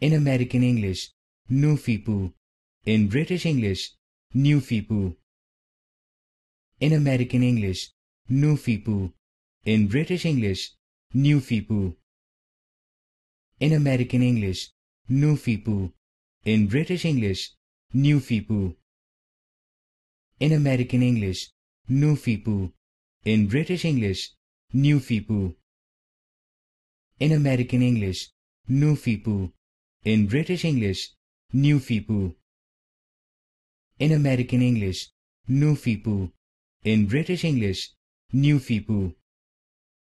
In American English, Nufipu. In British English, Nufipu. In American English, Nufipu. In British English, Nufipu. In American English, Nufipu. In British English, Nufipu. In American English, Nufipu. In British English, Newfie In American English, Newfie in British English, Newfie In American English, Newfie In British English, Newfie